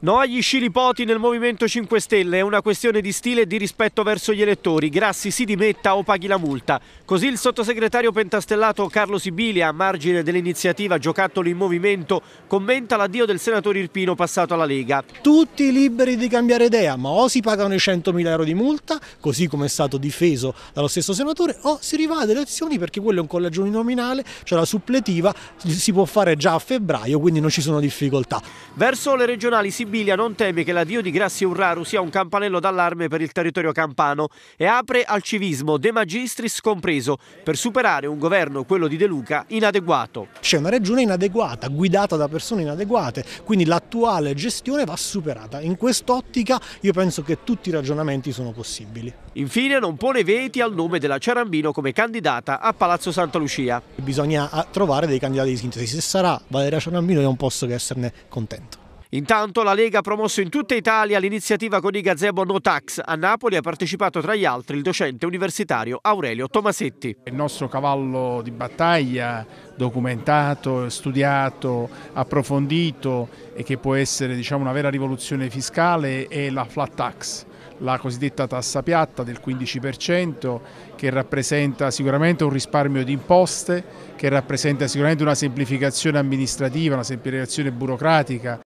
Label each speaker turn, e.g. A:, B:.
A: No agli scilipoti nel Movimento 5 Stelle, è una questione di stile e di rispetto verso gli elettori. Grassi si dimetta o paghi la multa. Così il sottosegretario pentastellato Carlo Sibilia, a margine dell'iniziativa Giocattoli in Movimento, commenta l'addio del senatore Irpino passato
B: alla Lega. Tutti liberi di cambiare idea, ma o si pagano i 100.000 euro di multa, così come è stato difeso dallo stesso senatore, o si riva alle elezioni perché quello è un collegio nominale, cioè la suppletiva si può fare già a febbraio, quindi non ci sono difficoltà. Verso le
A: regionali si Servilia non teme che l'addio di Grassi Urraru sia un campanello d'allarme per il territorio campano e apre al civismo, De Magistris compreso, per superare un governo, quello di De Luca, inadeguato.
B: C'è una regione inadeguata, guidata da persone inadeguate, quindi l'attuale gestione va superata. In quest'ottica io penso che tutti i ragionamenti sono possibili.
A: Infine non pone veti al nome della Ciarambino come candidata a Palazzo Santa Lucia.
B: Bisogna eh, trovare dei candidati di sintesi, se sarà Valeria Ciarambino io non posso che esserne contento.
A: Intanto la Lega ha promosso in tutta Italia l'iniziativa con i gazebo No Tax. A Napoli ha partecipato tra gli
C: altri il docente universitario Aurelio Tomasetti. Il nostro cavallo di battaglia documentato, studiato, approfondito e che può essere diciamo, una vera rivoluzione fiscale è la flat tax la cosiddetta tassa piatta del 15% che rappresenta sicuramente un risparmio di imposte, che rappresenta sicuramente una semplificazione amministrativa, una semplificazione burocratica.